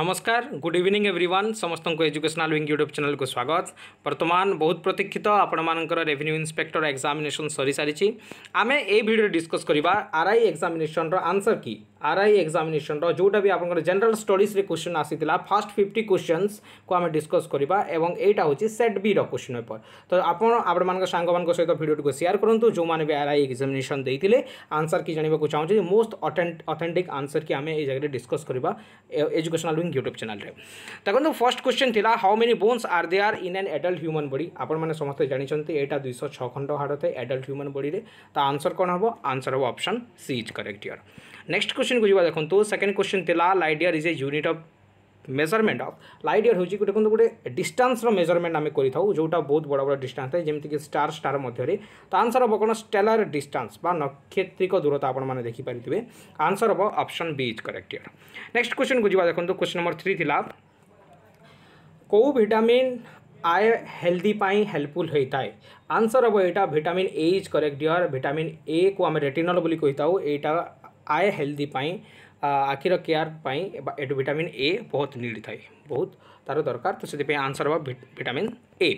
নমস্কার good evening everyone সমস্ত educational wing YouTube channel কু স্বাগত বর্তমান বহুত প্রতীক্ষিত আপনার রেভিনিউ ইন্সপেক্টর এক্সামিনেসন সরি সারিছি আমি এই ভিডিও ডিসকস করা আরআই এক্সামিনেসনর আনসর কি আরআই এক্সামিনেসনর যেটা বি আপনার জেনারেল স্টডিজে কোশ্চেন আসি ফার্স্ট ফিফটি কোশ্চেন্স কু আমি ডিসকস করা এবং এইটা হচ্ছে সেট বির কোশ্চেন পেপর তো আপনার আপনার সাংগ মান সহ ভিডিওটি সেয়ার করতু যে আরআই এক্সামিনেসন দিয়ে আনসর কি জাঁয়া চাহুন মোস্ট অথেন্টিক আনসর কি আমি এই জায়গায় ডিসকস করা educational doing youtube channel re takhantu first question thila how many bones are there in an adult human body apan mane samaste janichanti eta 206 khand hara the adult human body re answer answer kon hobo answer hobo option c is correct here next question ku jiba dekhantu second question thila light year is a measurement of light year ହେଉଛି ଗୋଟେ କିନ୍ତୁ ଗୋଟେ ଡିଷ୍ଟାନ୍ସର measurement ଆମେ କରିଥାଉ ଯେଉଁଟା ବହୁତ ବଡ଼ ବଡ଼ ଡିଷ୍ଟାନ୍ସ ଥାଏ ଯେମିତିକି ଷ୍ଟାର ଷ୍ଟାର ମଧ୍ୟରେ ତ ଆନ୍ସର ହେବ କ'ଣ ଷ୍ଟେଲାର ଡିଷ୍ଟାନ୍ସ ବା ନକ୍ଷତ୍ରିକ ଦୂରତା ଆପଣମାନେ ଦେଖିପାରିଥିବେ ଆନ୍ସର ହେବ option B is correct dear next କ୍ୱେଶ୍ଚନକୁ ଯିବା ଦେଖନ୍ତୁ କ୍ୱେଶ୍ଚନ ନମ୍ବର ଥ୍ରୀ ଥିଲା କେଉଁ ଭିଟାମିନ୍ आय हेल्दी हेल्पफुल होता है आंसर हम यहाँ vitamin A is correct dear vitamin A को आम रेटिनल बोली कही था ଆଏ ହେଲ୍ଦି ପାଇଁ ଆଖିର କେୟାର ପାଇଁ ଏଠୁ ଭିଟାମିନ୍ ଏ ବହୁତ ନିଡ଼ ଥାଏ ବହୁତ ତା'ର ଦରକାର ତ ସେଥିପାଇଁ ଆନ୍ସର୍ ହେବ vitamin A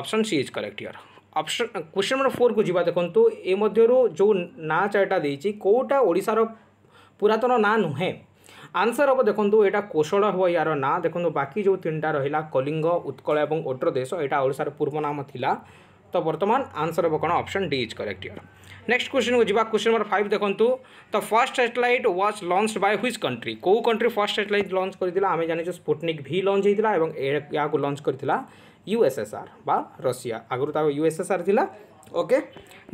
option C is correct dear option question number ଫୋର୍କୁ ଯିବା ଦେଖନ୍ତୁ ଏ ମଧ୍ୟରୁ ଯେଉଁ ନାଁ ଚାରିଟା ଦେଇଛି କେଉଁଟା ଓଡ଼ିଶାର ପୁରାତନ ନାଁ ନୁହେଁ ଆନ୍ସର୍ ହେବ ଦେଖନ୍ତୁ ଏଇଟା କୋଶଳ ହେବ ଏହାର ନାଁ ଦେଖନ୍ତୁ ବାକି ଯେଉଁ ତିନିଟା ରହିଲା କଲିଙ୍ଗ ଉତ୍କଳ ଏବଂ ଉତ୍ତରଦେଶ ଏଇଟା ଓଡ଼ିଶାର ପୂର୍ବ ନାମ ଥିଲା तो बर्तमान आंसर हम कौन option D is correct year next question को जी क्वेश्चन नंबर फाइव देखूँ the first satellite was launched by which country कौ कंट्री फर्स्ट सैटेलाइट लंच कर आम जानी स्पुटनिक भि लंच होता या लंच कर यूएसएसआर बा रशिया आगर तो यूएसएसआर था ओके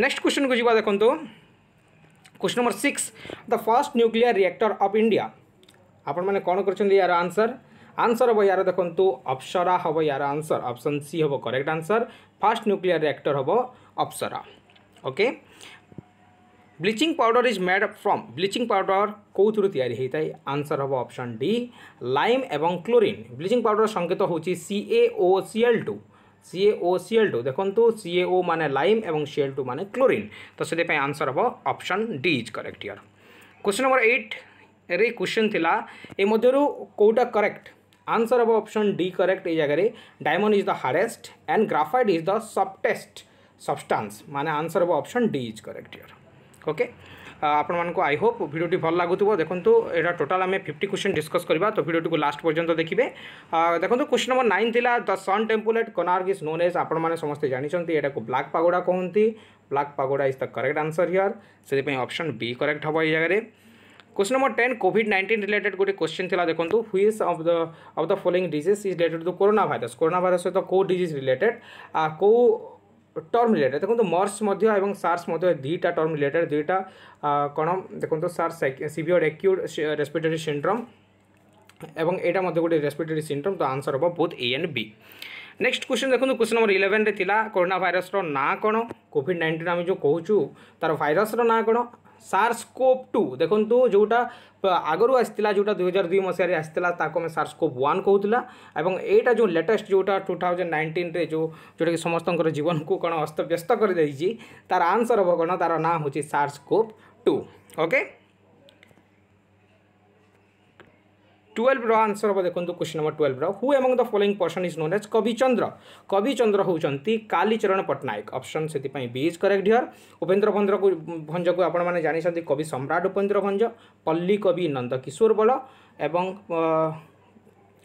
नेक्स्ट क्वेश्चन को जी देखूँ question number six the first nuclear reactor of India आपण मैंने कौन कर आंसर ಆನ್ಸರ್ ಹಬ ಯಾರ ଦେଖନ୍ତୁ ଅପ୍ସରା ହବ ୟାର ଆନ୍ସର୍ ଅପସନ୍ ସି ହେବ correct answer fast nuclear reactor ହେବ ଅପ୍ସରା okay bleaching powder is made from bleaching powder କେଉଁଥିରୁ ତିଆରି ହୋଇଥାଏ ଆନ୍ସର୍ ହେବ ଅପସନ୍ ଡି ଲାଇମ୍ ଏବଂ କ୍ଲୋରିନ୍ ବ୍ଲିଚିଂ ପାଉଡ଼ର ସଙ୍କେତ ହେଉଛି C A O C L two C A O C L two ଦେଖନ୍ତୁ ସିଏ ଓ ମାନେ ଲାଇମ୍ ଏବଂ ସି ଏଲ୍ ଟୁ ମାନେ କ୍ଲୋରିନ୍ ତ ସେଥିପାଇଁ ଆନ୍ସର୍ ହେବ option D is correct here question number ଏଇଟ୍ରେ କୋଶ୍ଚିନ୍ ଥିଲା ଏ ମଧ୍ୟରୁ କେଉଁଟା କରେକ୍ଟ आंसर हम ऑप्शन डी करेक्ट ये जगह diamond is the hardest and graphite is the softest substance माने आंसर हम option D is correct here okay आपण मानक आई होप भिडटी भल लगुत देखो यहाँ टोटाल आम फिफ्टी क्वेश्चन डिस्कस करवा तो भिडियो को लास्ट पर्यटन देखिए देखो क्वेश्चन नंबर नाइन थी the sun temple at Konark is known as आपने समस्ते जानते यहाँ ब्लाक पगोड़ा कहुत black pagoda is the correct answer here से ऑप्शन बी करेक्ट हम ये जगह question number ten covid nineteen related गोटे क्वेश्चन थी देखो which of the of the following disease is related to corona virus corona virus सहित कौ disease related आ कौ टर्म रिलेटेड देखो मर्स एवं सार्स दुईटा टर्म रिलेटेड दुईटा कौन देखो SARS severe acute respiratory syndrome এবং এটা মধ্যে গোটে রেসপিরেটরি সিন্ড্রোম তো আনসর হব both A and B next question দেখুন কোশ্চেন নম্বর ইলেভেন্রে লা করোনা ভাইরসর না কোণ কোভিড নাইন্টিন আমি যে কৌছু তার ভাইরসর না কোণ ସାର୍ସକୋପ୍ ଟୁ ଦେଖନ୍ତୁ ଯେଉଁଟା ଆଗରୁ ଆସିଥିଲା ଯେଉଁଟା ଦୁଇ ହଜାର ଦୁଇ ମସିହାରେ ଆସିଥିଲା ତାକୁ ଆମେ ସାର୍ସକୋପ୍ ୱାନ୍ କହୁଥିଲା ଏବଂ ଏଇଟା ଯେଉଁ ଲେଟେଷ୍ଟ ଯେଉଁଟା ଟୁ ଥାଉଜେଣ୍ଡ ନାଇଣ୍ଟିନ୍ରେ ଯେଉଁ ଯେଉଁଟାକି ସମସ୍ତଙ୍କର ଜୀବନକୁ କ'ଣ ଅସ୍ତବ୍ୟସ୍ତ କରିଦେଇଛି ତାର ଆନ୍ସର୍ ହେବ କ'ଣ ତାର ନାଁ ହେଉଛି ସାର୍ସକୋପ୍ ଟୁ ଓକେ টুয়েলভর আনসর হব দেখুন কোশ্চিন নম্বর টুয়েলভর who among the following person is known as Kabichandra Kabichandra হচ্ছেন কালীচরণ পট্টনাୟକ অপশন সেপাই B is correct here Upendra Bhanja ভঞ্জক আপনার জাঁচান কবি সম্রাট উপেন্দ্র ভঞ্জ পল্লী কবি নন্দকিশোর বল এবং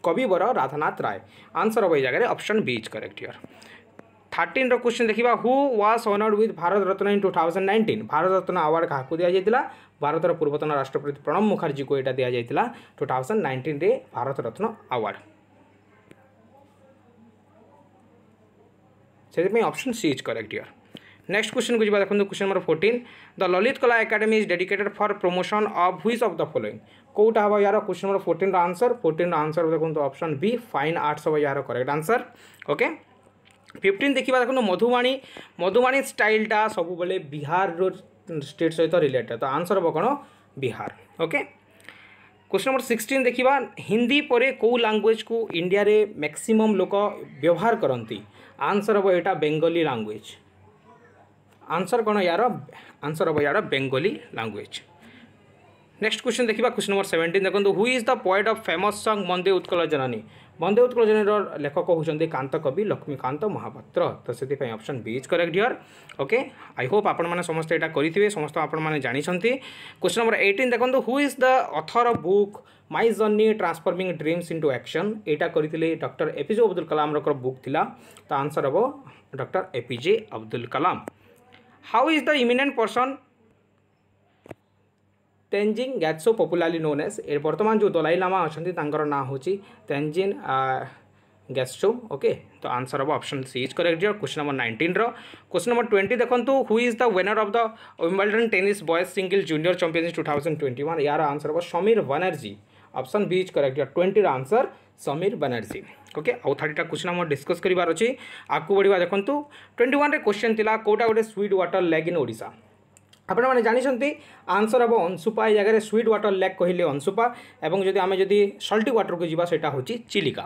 কবিবর রাধানাথ রায় আনসর হব এই জায়গায় option B is correct here thirteen question देखा who was honoured with Bharat Ratna in two thousand nineteen Bharat Ratna award क्या दिजाई भारत पूर्वतन राष्ट्रपति प्रणब मुखर्जी को यहाँ दि जाता two thousand nineteen Bharat Ratna award से option C is correct year next question को जी देखो question number fourteen the Lalit Kala academy is dedicated for promotion of which of the following कौटा हम यार question number fourteen answer fourteen answer देखते option B fine arts हम यार correct answer okay okay? Fifteen ଦେଖିବା ଦେଖନ୍ତୁ ମଧୁବାଣୀ ମଧୁବାଣୀ ଷ୍ଟାଇଲ୍ଟା ସବୁବେଳେ ବିହାରର ଷ୍ଟେଟ୍ ସହିତ ରିଲେଟେଡ଼୍ ତ ଆନ୍ସର୍ ହେବ କ'ଣ Bihar okay question number sixteen देखा हिंदी पर कौ लांगुएज को इंडिया रे मैक्सिमम लोक व्यवहार करती आंसर हम यहाँ बेंगली लांगुएज आंसर कौन यार आंसर हम यार बेंगली लांगुएज नेक्स्ट क्वेश्चन देखा क्वेश्चन नंबर सेवेन्टीन देखो who is the poet of famous song Vande उत्କଳ ଜନନୀ ବନ୍ଦେ ଉତ୍କଳ ଜନନୀର ଲେଖକ ହେଉଛନ୍ତି କାନ୍ତକବି ଲକ୍ଷ୍ମୀକାନ୍ତ ମହାପାତ୍ର ତ ସେଥିପାଇଁ option B is correct here okay I hope ଆପଣମାନେ ସମସ୍ତେ ଏଇଟା କରିଥିବେ ସମସ୍ତ ଆପଣମାନେ ଜାଣିଛନ୍ତି କ୍ୱେଶ୍ଚନ୍ ନମ୍ବର ଏଇଟିନ୍ ଦେଖନ୍ତୁ who is the author book my journey transforming dreams into action ଏଇଟା କରିଥିଲେ ଡକ୍ଟର ଏପିଜେ ଅବଦୁଲ କଲାମର ବୁକ୍ ଥିଲା ତା ଆନ୍ସର୍ ହେବ doctor APJ Abdul Kalam how is the eminent person Tenzin Gyatso popularly known as as बर्तमान जो दलाई लामा अच्छा नाँ हूँ तेंजिंग गैट्सो ओके तो आंसर हम ऑप्शन सी इज करेक्ट जो question number nineteen question number twenty देखो who is the Vanern of the Wimbledon tennis boys single junior championship two thousand twenty one यार आंसर हम Samir Banerjee option B is correct twenty answer Samir Banerjee okay आउ thirty question आम discuss कर आगे बढ़िया देखो twenty one question थी कौटा गोटे sweet water lake in Odisha আপনার জাঁচান আনসর হব অংশুপা এই জায়গায় সুইট ওয়াটর লেক কহিলে অংশুপা এবং যদি আমি যদি সল্টি ওয়াটরক যা সেটা হচ্ছে চিলিকা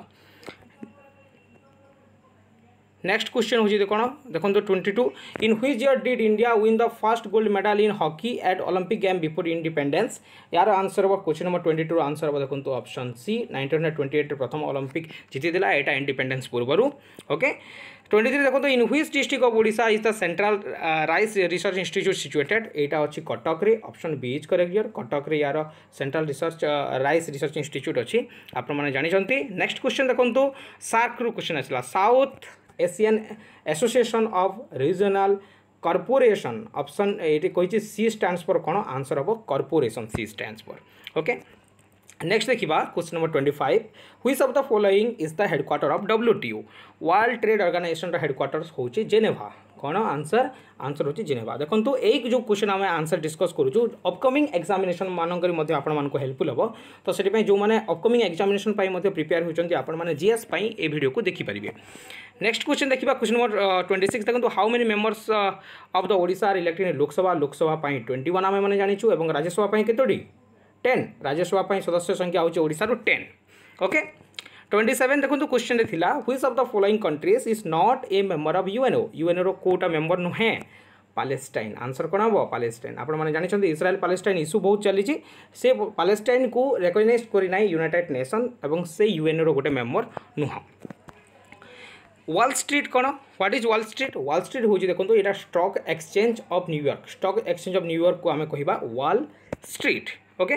নেক্সট क्वेश्चन हूँ देखो देखो twenty two in which year did India win the first gold medal in hockey at Olympic game before independence यार आंसर हम question number twenty two answer हम देखो ऑप्शन सी नाइंटीन ट्वेंटी एट्रे प्रथम Olympic जीतीदेला यहाँ इंडिपेंडेंस पूर्व okay twenty three देखो in which district of Odisha is the central rice research institute situated यहाँ अच्छी Cuttack option B is correct here Cuttack यार central research rice research institute अच्छी आपण मैंने जानते नेक्स्ट क्वेश्चन देखो सार्क रु क्वेश्चन आसला South Asian association of regional corporation option ये कही सी स्टाण्स कौन आंसर हम corporation C transfer okay next देखा question number twenty five which of the following is the headquarter of W T U world trade organization headquarters हो Geneva कौन answer answer होती Geneva देखो एक जो question आम आंसर डिस्कस करूँ अबकमिंग examination मानक आपको हेल्पफुल हम तो से जो मैंने अपकमिंग एक्जामेसन प्रिपेयर होती आपने जीएस ये भिडियो को देखिपारे नेक्स्ट क्वेश्चन देखा क्वेश्चन नंबर ट्वेंटी सिक्स देखो how many members of the Odisha elected Lok Sabha Lok Sabha twenty one आम मैंने जाचु और राज्यसभा कतोटी टेन राज्यसभा सदस्य संख्या होशार टेन ओके ट्वेंटी सेवेन देखो क्वेश्चन था which of the following countries is not a member of UNO UNO कौटा मेम्बर नुहे पालेटाइन आंसर कौन हम पालेटाइन आप जानते इस्राएल पालेटाइन इश्यू बहुत चली पालेटाइन को रेकग्नइज करना युनाइटेड नेसन और से युएनओ रोटे मेम्बर नुह वाल स्ट्रीट कौन what is wall street wall street हूँ देखो यहाँ stock exchange of New York stock exchange of New York को आम कह wall street okay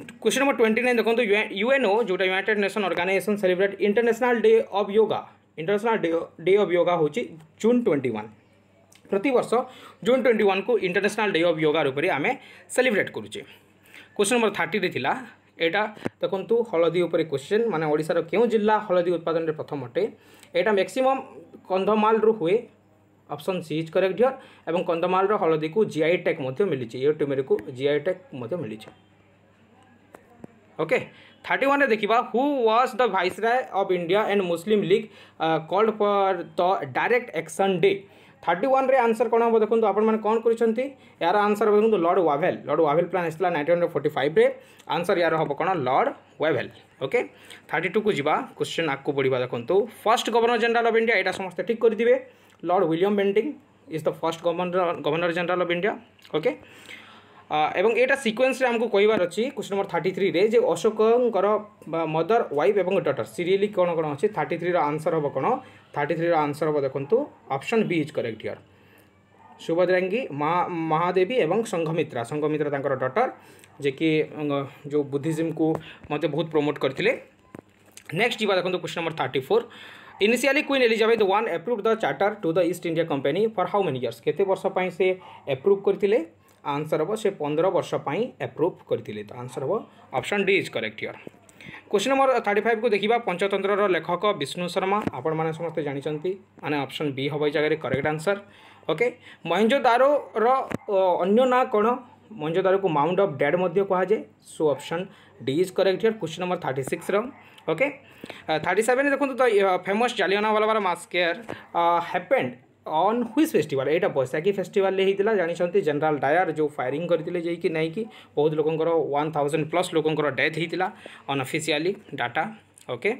question number twenty nine देखो यूएनओ जो united nation organization celebrate international day of yoga international day day of yoga हूँ June twenty one प्रति वर्ष June twenty one को international day of yoga रूप से आम celebrate करुचे क्वेश्चन नंबर थर्टी थिला हलदी उपर क्वेश्चन मानने কোশ্চেন মানে जिला हलदी उत्पादन में प्रथम अटे অটে এটা कंधमाल কন্ধমালরু হুয়ে option C is correct here এবং কন্ধমালর হলদিকে জিআই ট্যাগ মধ্যে মিলিছে ইয়ে টুমেরিকু জিআই ট্যাগ মধ্যে मिली ओके थर्टी वन है देखिए who was the viceroy of India and Muslim League called for the direct action day thirty one answer कौन हम देखो तो आपने कौन कर आंसर हम देखो lord Wavell lord Wavell plan आसला ninety hundred forty five answer यार हम कौन lord Wavell okay thirty two को जी क्वेश्चन आगे बढ़िया देखो first governor general of India यहाँ समस्त ठीक करदे lord William Bentinck is the first governor governor general of India okay ଏବଂ ଏଇଟା ସିକ୍ୱେନ୍ସରେ ଆମକୁ କହିବାର ଅଛି କ୍ୱେଶ୍ଚନ ନମ୍ବର ଥାର୍ଟି ଥ୍ରୀରେ ଯେ ଅଶୋକଙ୍କର ମଦର ୱାଇଫ୍ ଏବଂ ଡଟର ସିରିଏଲି କ'ଣ କ'ଣ ଅଛି ଥାର୍ଟି ଥ୍ରୀର ଆନ୍ସର୍ ହେବ କ'ଣ ଥାର୍ଟି ଥ୍ରୀର ଆନ୍ସର୍ ହେବ ଦେଖନ୍ତୁ option B is correct here Subhadrangi Maha Mahadevi ଏବଂ ସଂଘମିତ୍ରା ସଂଘମିତ୍ରା ତାଙ୍କର ଡଟର ଯିଏକି ଯେଉଁ ବୁଦ୍ଧିଜିମ୍କୁ ମଧ୍ୟ ବହୁତ ପ୍ରମୋଟ୍ କରିଥିଲେ ନେକ୍ସଟ ଯିବା ଦେଖନ୍ତୁ question number thirty four initially queen Elizabeth one approve the charter to the East India company for how many years কেতে বর্ষ পাই সে আপ্রুভ করে आंसर हे से पंद्रह वर्ष एप्रुव करते तो आंसर हे option D is correct here question number thirty five को देखा पंचतंत्र लेखक विष्णु शर्मा आपण मैंने समस्ते जानते मैंने ऑप्शन बी हम जगह करेक्ट आंसर ओके महेंजोदारो अन्य ना कौन महेंजोदारो को माउंट अफ डेड कहुए so option D is correct here question number thirty six okay thirty seven देखो तो फेमस जालियानावाला मास्केयर हैपेंड अन् हुई फेस्टिवल ये बैशाखी फेस्टिवल होता जानते जनरल डायर जो फायरिंग करते जैक नहीं कि बहुत लोकों वन थाउजेंड प्लस लोकों डेथ होता unofficially data okay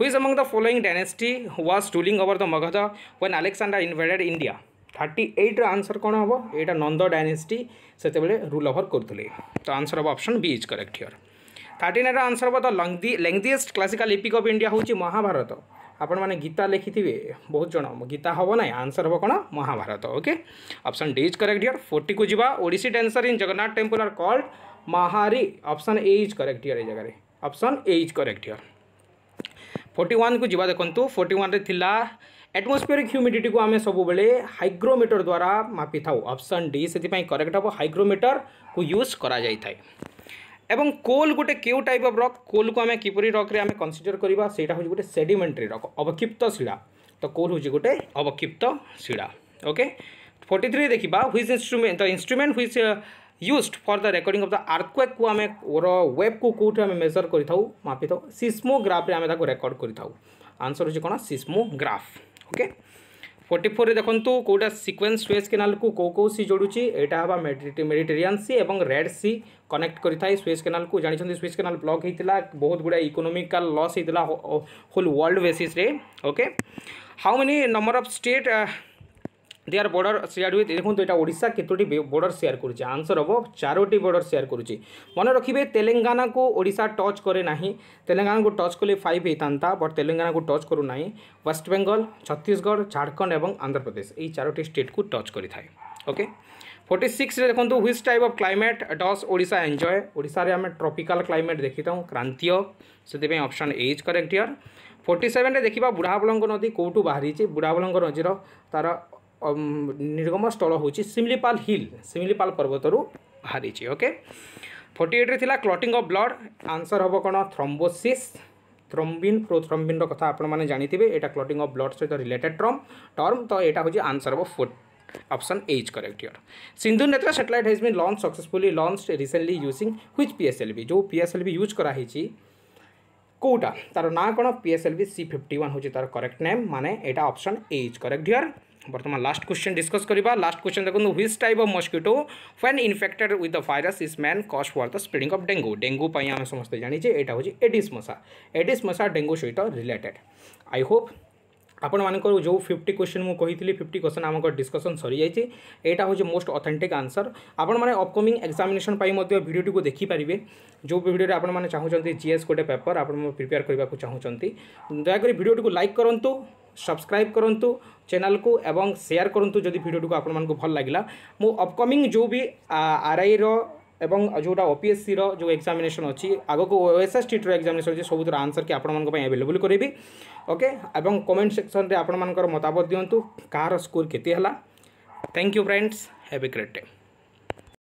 which among the following dynasty was ruling over the Magadha when Alexander invaded India thirty एट्र आंसर कौन हम यहाँ नंद डायनेटी से रूल ओवर कर तो आंसर हम option B is correct here thirty nine answer हम the long longest classical epic of India हूँ महाभारत आपण मैंने गीता लिखी बहुत जन गीता हम ना आंसर हम कौन Mahabharata okay option D is correct here forty को जी Odissi dancer in Jagannath temple are called Mahari option A is correct here ये जगह option A is correct here forty one को जी देखु फोर्टी वन एटमोस्फेरिक ह्यूमिडिटी को आम सब हाइग्रोमीटर द्वारा मापी था अप्सन डी से करेक्ट हम हाइग्रोमीटर को यूज कराई এবং কোল গোটে কেউ টাইপ অফ রক কোলকু আমি কিপরি রকরে আমি কনসিডর করা সেইটা হচ্ছে গোটে সেডিমেন্টারি রক অবক্ষিপ্ত শিলা তো কোল হচ্ছে গোটে অবক্ষিপ্ত শিলা ওকে ফর্টি থ্রি দেখবা which instrument the instrument which use for the recording of the ଆର୍ଥକ୍ୱେକ୍କୁ ଆମେ ଓର ୱେବ୍କୁ କେଉଁଠି ଆମେ ମେଜର୍ କରିଥାଉ ମାପିଥାଉ ସିସ୍ମୋଗ୍ରାଫ୍ରେ ଆମେ ତାକୁ ରେକର୍ଡ଼ କରିଥାଉ ଆନ୍ସର୍ ହେଉଛି କ'ଣ ସିସ୍ମୋଗ୍ରାଫ୍ ଓକେ फोर्टी फोर देखूँ कौटा सिक्वेन्स स्वेज केनाल को कौ कौ सी जोड़ी एटा हाँ मेडिटेरियान सी और रेड सी कनेक्ट कर है स्वेज केनाल को जानते स्वेज केनाल ब्लक होता बहुत गुड़ा इकोनोमिकाल लस होता whole world basis okay how many number of state their border share with দেখুন এটা ওড়শা কতোটি বর্ডর সেয়ার করছে আনসর হব চারোটি বর্ডর সেয়ার করছে মনে রাখবে তেলেঙ্গানা কু ওড়শা টচ করে না তেলেঙ্গানা কু টচ কলে ফাইভ হইতা বট তেলেঙ্গানা কু টচ করু না ওয়েস্ট বেঙ্গল ছত্তিশগড় ঝাড়খণ্ড এবং আন্ধ্রপ্রদেশ এই চারোটি স্টেট কু টচ করে থাকে ওকে फोर्टी सिक्स देखो which type of climate does Odisha enjoy ओडार आम ट्रपिकाल क्लैमेट देखी था क्रांतीय से option A correct here forty seven देखा बुढ़ाबलंग नदी कौटू बाहरी बुढ़ाबलंग नदीर तार ନିର୍ଗମ ସ୍ଥଳ ହେଉଛି ସିମଲିପାଲ ହିଲ୍ ସିମଲିପାଲ ପର୍ବତରୁ ବାହାରିଛି ଓକେ ଫର୍ଟି ଏଇଟ୍ରେ ଥିଲା କ୍ଲଟିଂ ଅଫ୍ ବ୍ଲଡ଼ ଆନ୍ସର୍ ହେବ କ'ଣ ଥ୍ରମ୍ବୋସିସ୍ থ্রম্বিন প্রোথ্রম্বিনর কথা আপনার জাঁথিবে এটা ক্লটিং অফ ব্লড সহ রিলেটেড টর্ম টর্ম তো এটা হচ্ছে answer of food option A is correct here Sindhu Netra satellite has been launch successfully launch recently using which PSLV যে পিএসএলভি ইউজ করা হয়েছি কোটা তার না কোণ পিএসএলভি সি ফিফটি ওয়ান হচ্ছে তার করেক্ট নেম মানে এটা option A is correct here বর্তমান লাস্ট কোশ্চেন ডিসকস করা লাস্ট কোশ্চেন দেখুন which type of mosquito when infected with the virus is main cause for the spreading of dengue dengue আমি সমস্ত জাঁচে এটা হচ্ছে এডিস মশা এডিস মশা ডেঙ্গু সহ রিলেটেড আই হোপ ଆପଣମାନଙ୍କର ଯେଉଁ ଫିଫ୍ଟି କ୍ୱେଶ୍ଚନ୍ ମୁଁ କହିଥିଲି ଫିଫ୍ଟି କ୍ୱେଶ୍ଚନ୍ ଆମର ଡିସ୍କସନ୍ ସରିଯାଇଛି ଏଇଟା ହେଉଛି ମୋଷ୍ଟ ଅଥେଣ୍ଟିକ୍ ଆନ୍ସର୍ ଆପଣମାନେ ଅପକମିଂ ଏକ୍ଜାମିନେସନ୍ ପାଇଁ ମଧ୍ୟ ଭିଡ଼ିଓଟିକୁ ଦେଖିପାରିବେ ଯେଉଁ ଭିଡ଼ିଓରେ ଆପଣମାନେ ଚାହୁଁଛନ୍ତି ଜିଏସ୍ ଗୋଟେ ପେପର୍ ଆପଣ ପ୍ରିପେୟାର କରିବାକୁ ଚାହୁଁଛନ୍ତି ଦୟାକରି ଭିଡ଼ିଓଟିକୁ ଲାଇକ୍ କରନ୍ତୁ সবসক্রাইব করতু চ্যানেলকু এবং সেয়ার করতু যদি ভিডিওটিকে আপনার ভাল লাগিলা মু অপকমিং যে বি আরআইর এবং যেটা ওপিএসসির যে এক্সামিনেসন অছি আগকু ওএসএস টিটর এক্সামিনেসন অছি সবুর আনসর কি আপনার আভেলেবল করবি ওকে এবং কমেন্ট সেকশনরে আপনার মতামত দিও কার স্কোর কেতে হল thank you friends have a great day